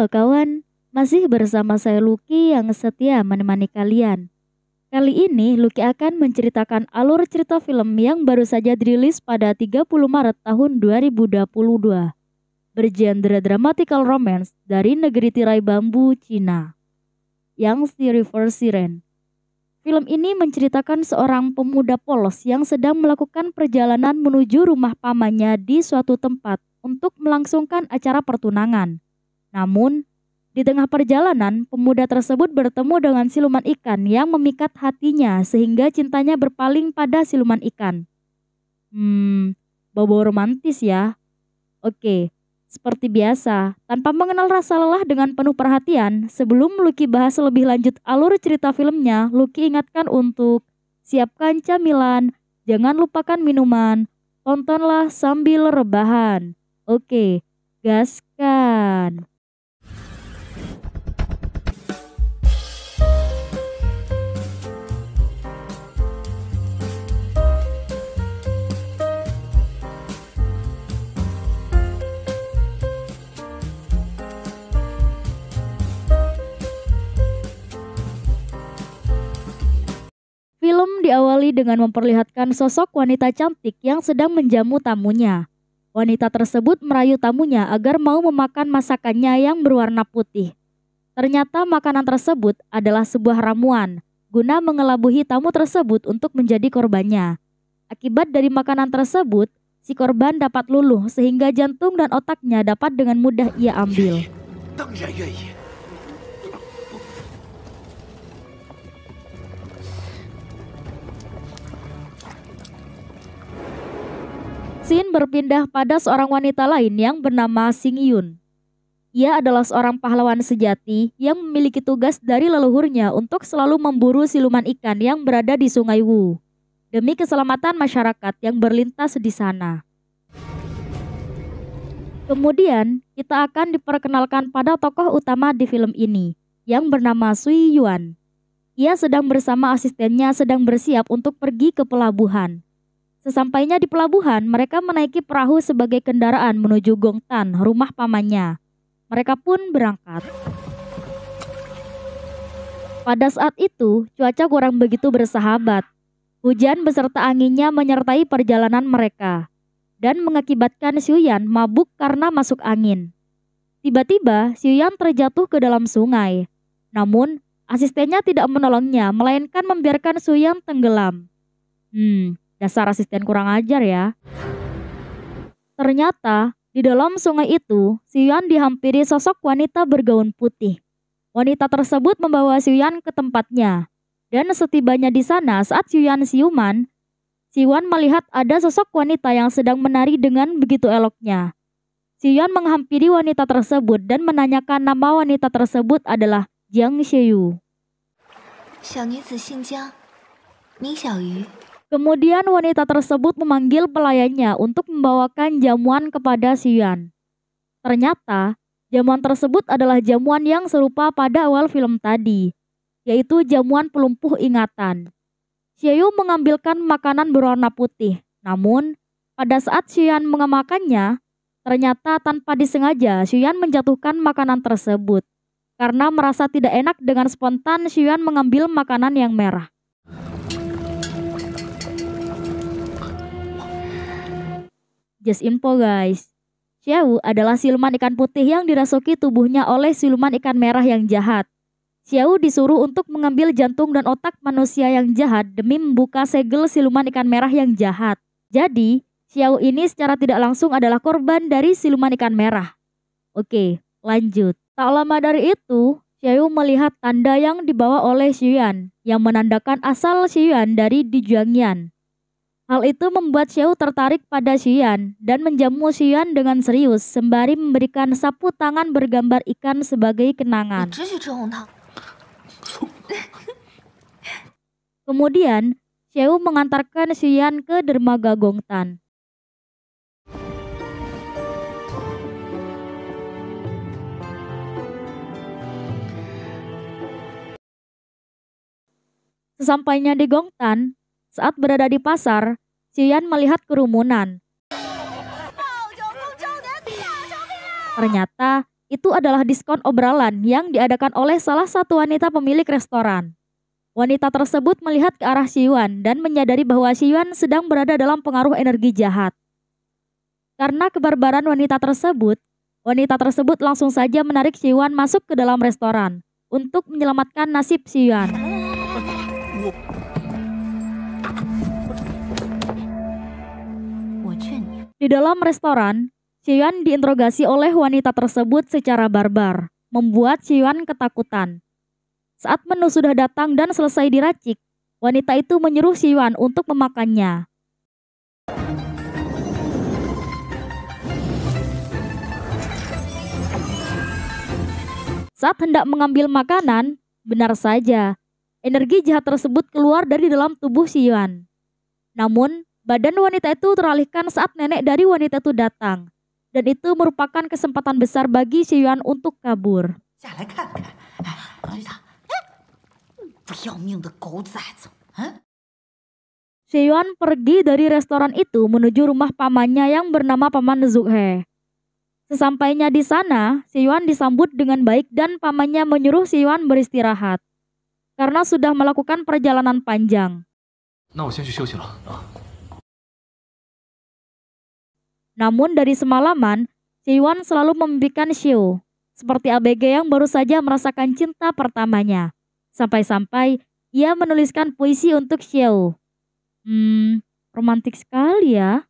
Halo kawan, masih bersama saya Luki yang setia menemani kalian. Kali ini Luki akan menceritakan alur cerita film yang baru saja dirilis pada 30 Maret tahun 2022. Bergenre dramatical romance dari negeri tirai bambu Cina. Yang si River Siren. Film ini menceritakan seorang pemuda polos yang sedang melakukan perjalanan menuju rumah pamannya di suatu tempat untuk melangsungkan acara pertunangan. Namun, di tengah perjalanan, pemuda tersebut bertemu dengan siluman ikan yang memikat hatinya sehingga cintanya berpaling pada siluman ikan. Hmm, bobo romantis ya. Oke, seperti biasa, tanpa mengenal rasa lelah dengan penuh perhatian, sebelum Lucky bahas lebih lanjut alur cerita filmnya, Lucky ingatkan untuk siapkan camilan, jangan lupakan minuman, tontonlah sambil rebahan. Oke, gas diawali dengan memperlihatkan sosok wanita cantik yang sedang menjamu tamunya. Wanita tersebut merayu tamunya agar mau memakan masakannya yang berwarna putih. Ternyata makanan tersebut adalah sebuah ramuan guna mengelabuhi tamu tersebut untuk menjadi korbannya. Akibat dari makanan tersebut, si korban dapat luluh sehingga jantung dan otaknya dapat dengan mudah ia ambil. Sin berpindah pada seorang wanita lain yang bernama Sing Yun. Ia adalah seorang pahlawan sejati yang memiliki tugas dari leluhurnya untuk selalu memburu siluman ikan yang berada di Sungai Wu demi keselamatan masyarakat yang berlintas di sana. Kemudian, kita akan diperkenalkan pada tokoh utama di film ini yang bernama Sui Yuan. Ia sedang bersama asistennya sedang bersiap untuk pergi ke pelabuhan. Sesampainya di pelabuhan, mereka menaiki perahu sebagai kendaraan menuju Gongtan, rumah pamannya. Mereka pun berangkat. Pada saat itu, cuaca kurang begitu bersahabat. Hujan beserta anginnya menyertai perjalanan mereka dan mengakibatkan Xiuyan mabuk karena masuk angin. Tiba-tiba, Xiuyan terjatuh ke dalam sungai. Namun, asistennya tidak menolongnya melainkan membiarkan Xiuyan tenggelam. Hmm, Dasar asisten kurang ajar ya. Ternyata di dalam sungai itu, Si Yuan dihampiri sosok wanita bergaun putih. Wanita tersebut membawa Si Yuan ke tempatnya. Dan setibanya di sana saat Si Yuan siuman, Si Yuan melihat ada sosok wanita yang sedang menari dengan begitu eloknya. Si Yuan menghampiri wanita tersebut dan menanyakan nama wanita tersebut adalah Jiang Xiu. Xiao Kemudian wanita tersebut memanggil pelayannya untuk membawakan jamuan kepada Si Yuan. Ternyata, jamuan tersebut adalah jamuan yang serupa pada awal film tadi, yaitu jamuan pelumpuh ingatan. Xiaoyu mengambilkan makanan berwarna putih, namun pada saat Yuan mengemakannya, ternyata tanpa disengaja Yuan menjatuhkan makanan tersebut. Karena merasa tidak enak dengan spontan Xian mengambil makanan yang merah. Just info guys. Xiao adalah siluman ikan putih yang dirasuki tubuhnya oleh siluman ikan merah yang jahat. Xiao disuruh untuk mengambil jantung dan otak manusia yang jahat demi membuka segel siluman ikan merah yang jahat. Jadi, Xiao ini secara tidak langsung adalah korban dari siluman ikan merah. Oke, lanjut. Tak lama dari itu, Xiao melihat tanda yang dibawa oleh Xuan yang menandakan asal Xuan dari Dijuangyan. Hal itu membuat Xiao tertarik pada Xian dan menjamu Xian dengan serius sembari memberikan sapu tangan bergambar ikan sebagai kenangan. Kemudian, Xiao mengantarkan Xian ke dermaga Gongtan. Sesampainya di Gongtan, saat berada di pasar, Cian melihat kerumunan. Ternyata itu adalah diskon obralan yang diadakan oleh salah satu wanita pemilik restoran. Wanita tersebut melihat ke arah Siwan dan menyadari bahwa Siwan sedang berada dalam pengaruh energi jahat. Karena kebarbaran wanita tersebut, wanita tersebut langsung saja menarik Siwan masuk ke dalam restoran untuk menyelamatkan nasib Siwan. Di dalam restoran, Cian diinterogasi oleh wanita tersebut secara barbar, membuat Cian ketakutan. Saat menu sudah datang dan selesai diracik, wanita itu menyuruh Cian untuk memakannya. Saat hendak mengambil makanan, benar saja, energi jahat tersebut keluar dari dalam tubuh Cian. Namun, Badan wanita itu teralihkan saat nenek dari wanita itu datang. Dan itu merupakan kesempatan besar bagi Xie untuk kabur. Xie pergi dari restoran itu menuju rumah pamannya yang bernama Paman Zhuhe. Sesampainya di sana, Xie disambut dengan baik dan pamannya menyuruh Xie beristirahat. Karena sudah melakukan perjalanan panjang. Nah, namun dari semalaman, Siwon selalu memimpikan Xiu, seperti ABG yang baru saja merasakan cinta pertamanya. Sampai-sampai ia menuliskan puisi untuk Xiu. Hmm, romantik sekali ya.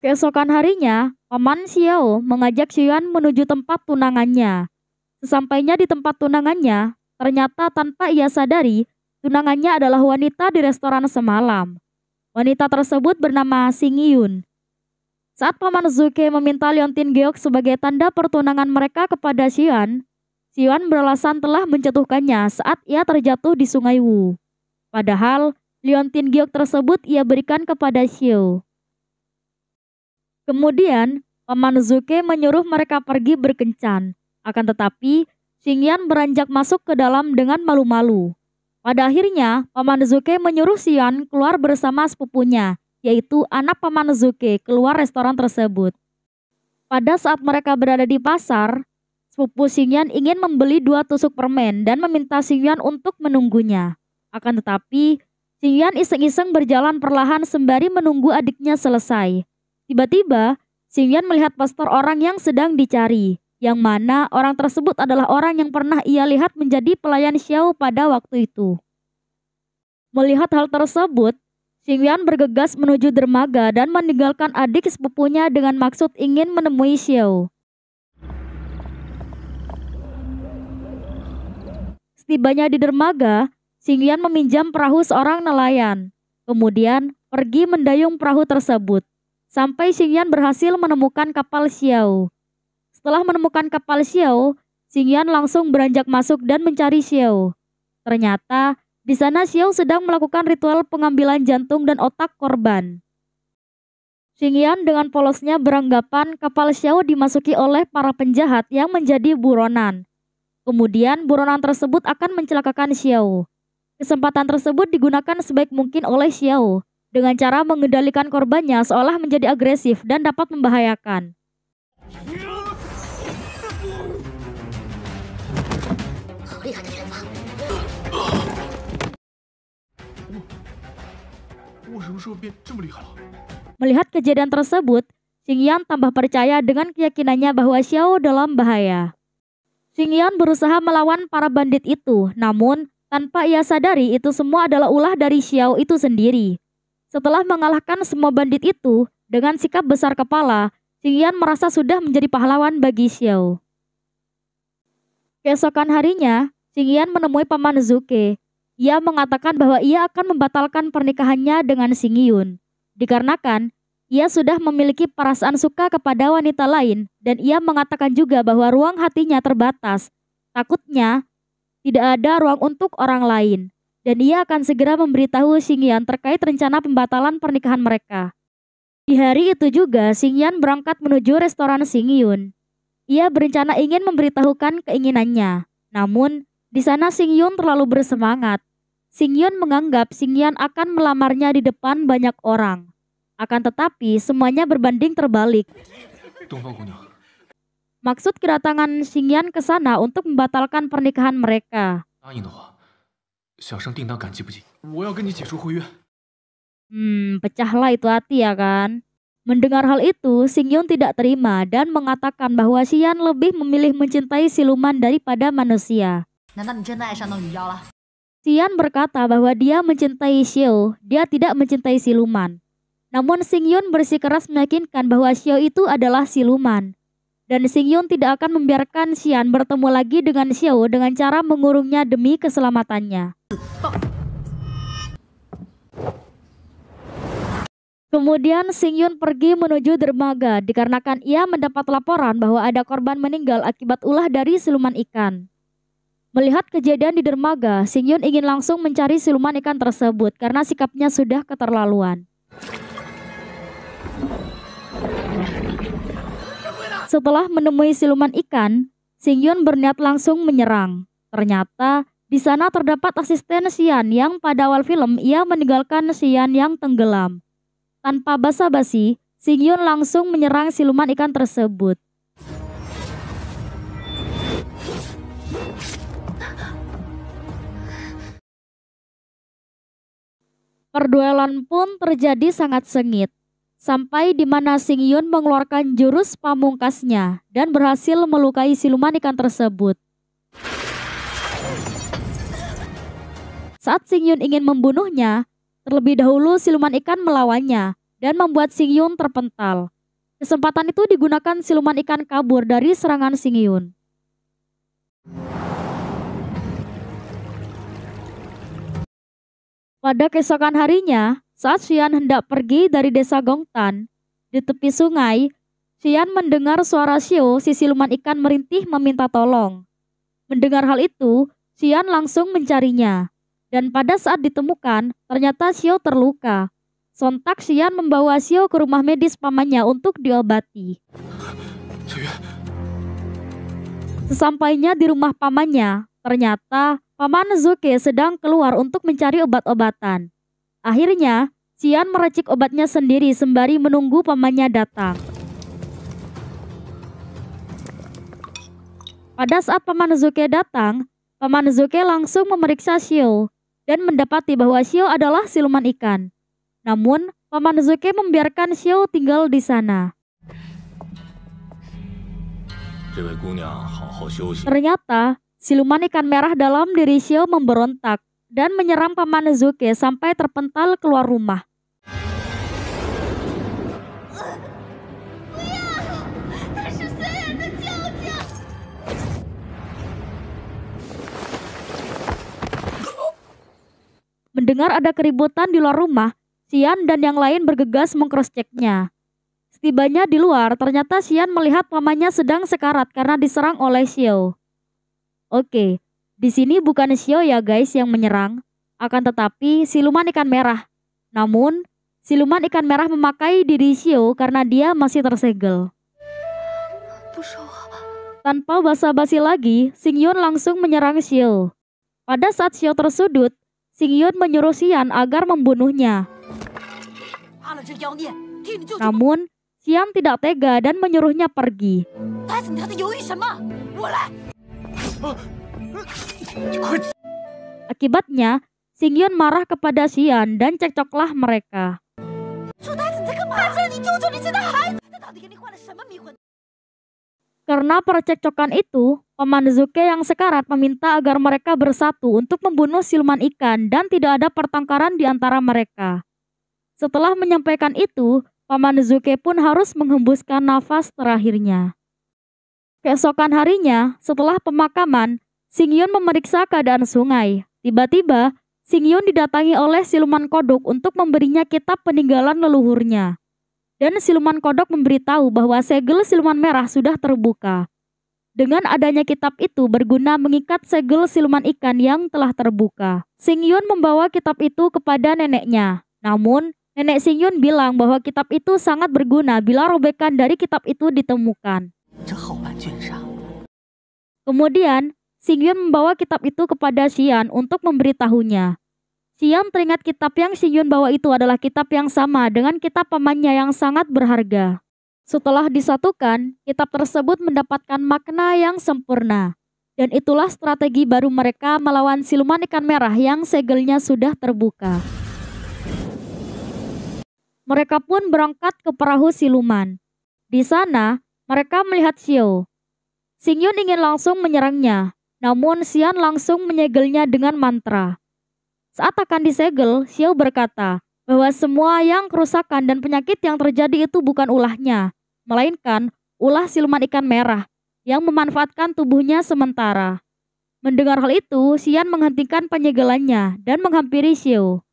Keesokan harinya, Paman Xiao mengajak Xiuan menuju tempat tunangannya. Sesampainya di tempat tunangannya, ternyata tanpa ia sadari, tunangannya adalah wanita di restoran semalam. Wanita tersebut bernama Yun. Saat Paman Zuke meminta Leontin Geok sebagai tanda pertunangan mereka kepada Xian, Xian beralasan telah menjatuhkannya saat ia terjatuh di Sungai Wu. Padahal, Leontin Geok tersebut ia berikan kepada Xiu. Kemudian, Paman Zuke menyuruh mereka pergi berkencan. Akan tetapi, Yan beranjak masuk ke dalam dengan malu-malu. Pada akhirnya, Paman Zuke menyuruh Xian keluar bersama sepupunya, yaitu anak Paman Zuke, keluar restoran tersebut. Pada saat mereka berada di pasar, sepupu Yan ingin membeli dua tusuk permen dan meminta Yan untuk menunggunya. Akan tetapi, Yan iseng-iseng berjalan perlahan sembari menunggu adiknya selesai. Tiba-tiba, Yan melihat pastor orang yang sedang dicari yang mana orang tersebut adalah orang yang pernah ia lihat menjadi pelayan Xiao pada waktu itu. Melihat hal tersebut, Yuan bergegas menuju dermaga dan meninggalkan adik sepupunya dengan maksud ingin menemui Xiao. Setibanya di dermaga, Yuan meminjam perahu seorang nelayan. Kemudian pergi mendayung perahu tersebut. Sampai Yuan berhasil menemukan kapal Xiao. Setelah menemukan kapal Xiao, Xingyan langsung beranjak masuk dan mencari Xiao. Ternyata, di sana Xiao sedang melakukan ritual pengambilan jantung dan otak korban. Xingyan dengan polosnya beranggapan kapal Xiao dimasuki oleh para penjahat yang menjadi buronan. Kemudian buronan tersebut akan mencelakakan Xiao. Kesempatan tersebut digunakan sebaik mungkin oleh Xiao dengan cara mengendalikan korbannya seolah menjadi agresif dan dapat membahayakan. Melihat kejadian tersebut, Xing Yan tambah percaya dengan keyakinannya bahwa Xiao dalam bahaya. Xing Yan berusaha melawan para bandit itu, namun tanpa ia sadari itu semua adalah ulah dari Xiao itu sendiri. Setelah mengalahkan semua bandit itu, dengan sikap besar kepala, Xing Yan merasa sudah menjadi pahlawan bagi Xiao. Keesokan harinya, Xing Yan menemui Paman Zuke ia mengatakan bahwa ia akan membatalkan pernikahannya dengan Yun. Dikarenakan, ia sudah memiliki perasaan suka kepada wanita lain dan ia mengatakan juga bahwa ruang hatinya terbatas. Takutnya, tidak ada ruang untuk orang lain. Dan ia akan segera memberitahu Yan terkait rencana pembatalan pernikahan mereka. Di hari itu juga, Yan berangkat menuju restoran Yun. Ia berencana ingin memberitahukan keinginannya. Namun, di sana Sing Yun terlalu bersemangat. Sing Yun menganggap Sing Yan akan melamarnya di depan banyak orang. Akan tetapi semuanya berbanding terbalik. Maksud kedatangan Sing Yan ke sana untuk membatalkan pernikahan mereka. Hmm, pecahlah itu hati ya kan. Mendengar hal itu, Sing Yun tidak terima dan mengatakan bahwa Xian lebih memilih mencintai siluman daripada manusia. 难道你真的爱上那女妖了？Sian berkata bahwa dia mencintai Xiao, dia tidak mencintai siluman. Namun Xing Yun bersikeras meyakinkan bahwa Xiao itu adalah siluman. Dan Xing Yun tidak akan membiarkan Sian bertemu lagi dengan Xiao dengan cara mengurungnya demi keselamatannya. Kemudian Sing Yun pergi menuju dermaga dikarenakan ia mendapat laporan bahwa ada korban meninggal akibat ulah dari siluman ikan. Melihat kejadian di dermaga, Sing Yun ingin langsung mencari siluman ikan tersebut karena sikapnya sudah keterlaluan. Setelah menemui siluman ikan, Sing Yun berniat langsung menyerang. Ternyata di sana terdapat asisten Sian yang pada awal film ia meninggalkan sian yang tenggelam. Tanpa basa-basi, Sing Yun langsung menyerang siluman ikan tersebut. Perduelan pun terjadi sangat sengit, sampai di mana Sing Yun mengeluarkan jurus pamungkasnya dan berhasil melukai siluman ikan tersebut. Saat Sing Yun ingin membunuhnya, terlebih dahulu siluman ikan melawannya dan membuat Sing Yun terpental. Kesempatan itu digunakan siluman ikan kabur dari serangan Sing Yun. Pada keesokan harinya, saat Xian hendak pergi dari desa Gongtan, di tepi sungai, Xian mendengar suara Xiu si siluman ikan merintih meminta tolong. Mendengar hal itu, Xian langsung mencarinya. Dan pada saat ditemukan, ternyata Xiu terluka. Sontak Xian membawa Xiu ke rumah medis pamannya untuk diobati. Sesampainya di rumah pamannya, ternyata Paman Zuke sedang keluar untuk mencari obat-obatan. Akhirnya, Sian meracik obatnya sendiri sembari menunggu pamannya datang. Pada saat Paman Zuke datang, Paman Zuke langsung memeriksa Shio dan mendapati bahwa Shio adalah siluman ikan. Namun, Paman Zuke membiarkan Shio tinggal di sana. Ternyata, Siluman ikan merah dalam diri Shio memberontak dan menyerang paman Zuke sampai terpental keluar rumah. Mendengar ada keributan di luar rumah, Sian dan yang lain bergegas mengcrosschecknya. Setibanya di luar, ternyata Sian melihat pamannya sedang sekarat karena diserang oleh Xiao. Oke, di sini bukan Sio ya guys yang menyerang, akan tetapi siluman ikan merah. Namun, siluman ikan merah memakai diri Sio karena dia masih tersegel. Tanpa basa-basi lagi, Sing Yun langsung menyerang Sio. Pada saat Sio tersudut, Sing Yun menyuruh Sian agar membunuhnya. Namun, Sian tidak tega dan menyuruhnya pergi. Akibatnya, Singyun marah kepada Xian dan cekcoklah mereka. Karena percekcokan itu, Paman Zuke yang sekarat meminta agar mereka bersatu untuk membunuh siluman ikan dan tidak ada pertengkaran di antara mereka. Setelah menyampaikan itu, Paman Zuke pun harus menghembuskan nafas terakhirnya. Keesokan harinya, setelah pemakaman, Singyun memeriksa keadaan sungai. Tiba-tiba, Singyun didatangi oleh siluman kodok untuk memberinya kitab peninggalan leluhurnya. Dan siluman kodok memberitahu bahwa segel siluman merah sudah terbuka. Dengan adanya kitab itu berguna mengikat segel siluman ikan yang telah terbuka. Singyun membawa kitab itu kepada neneknya. Namun, nenek Singyun bilang bahwa kitab itu sangat berguna bila robekan dari kitab itu ditemukan. Kemudian, Yun membawa kitab itu kepada Xian untuk memberitahunya. Xian teringat kitab yang Yun bawa itu adalah kitab yang sama dengan kitab pamannya yang sangat berharga. Setelah disatukan, kitab tersebut mendapatkan makna yang sempurna. Dan itulah strategi baru mereka melawan siluman ikan merah yang segelnya sudah terbuka. Mereka pun berangkat ke perahu siluman. Di sana, mereka melihat Xiu. Yun ingin langsung menyerangnya, namun Xian langsung menyegelnya dengan mantra. Saat akan disegel, Xiao berkata bahwa semua yang kerusakan dan penyakit yang terjadi itu bukan ulahnya, melainkan ulah siluman ikan merah yang memanfaatkan tubuhnya sementara. Mendengar hal itu, Xian menghentikan penyegelannya dan menghampiri Xiao.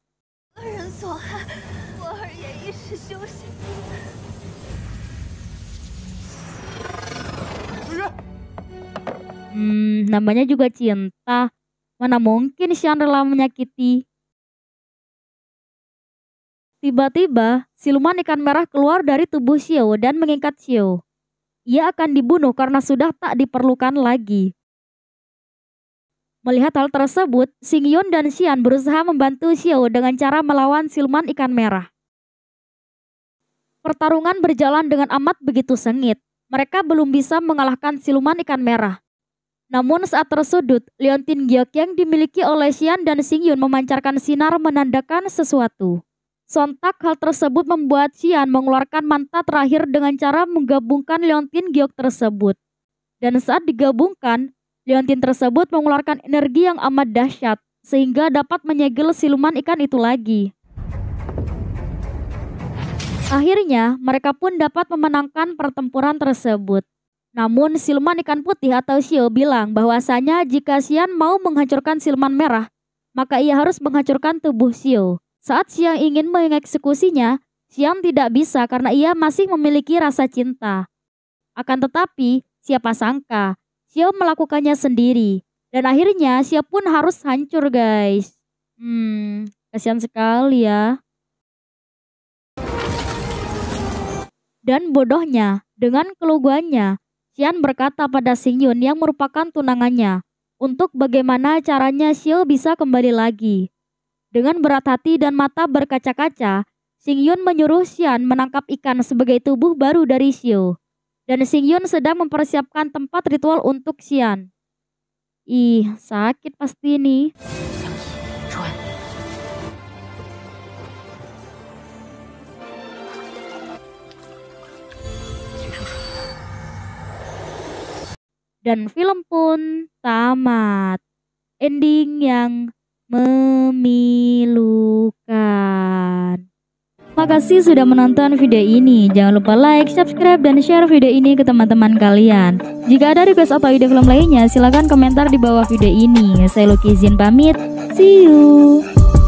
Hmm, namanya juga cinta. Mana mungkin rela menyakiti? Tiba-tiba, siluman ikan merah keluar dari tubuh Xiao dan mengikat Xiao. Ia akan dibunuh karena sudah tak diperlukan lagi. Melihat hal tersebut, Sing Yun dan Xian berusaha membantu Xiao dengan cara melawan siluman ikan merah. Pertarungan berjalan dengan amat begitu sengit. Mereka belum bisa mengalahkan siluman ikan merah. Namun saat tersudut, liontin giok yang dimiliki oleh Xian dan Xing Yun memancarkan sinar menandakan sesuatu. Sontak hal tersebut membuat Xian mengeluarkan manta terakhir dengan cara menggabungkan liontin giok tersebut. Dan saat digabungkan, liontin tersebut mengeluarkan energi yang amat dahsyat sehingga dapat menyegel siluman ikan itu lagi. Akhirnya, mereka pun dapat memenangkan pertempuran tersebut. Namun Silman ikan putih atau Xiao bilang bahwasanya jika Xian mau menghancurkan Silman merah, maka ia harus menghancurkan tubuh Xiao. Saat Xiao ingin mengeksekusinya, Xiang tidak bisa karena ia masih memiliki rasa cinta. Akan tetapi, siapa sangka, Xiao melakukannya sendiri. Dan akhirnya Xiao pun harus hancur guys. Hmm, kasihan sekali ya. Dan bodohnya, dengan keluguannya, Xian berkata pada Xing Yun yang merupakan tunangannya untuk bagaimana caranya Xiao bisa kembali lagi. Dengan berat hati dan mata berkaca-kaca, Xing Yun menyuruh Xian menangkap ikan sebagai tubuh baru dari Xiao. Dan Xing Yun sedang mempersiapkan tempat ritual untuk Xian. Ih, sakit pasti nih. dan film pun tamat. Ending yang memilukan. Makasih sudah menonton video ini. Jangan lupa like, subscribe, dan share video ini ke teman-teman kalian. Jika ada request atau ide film lainnya, silahkan komentar di bawah video ini. Saya Lucky izin pamit. See you.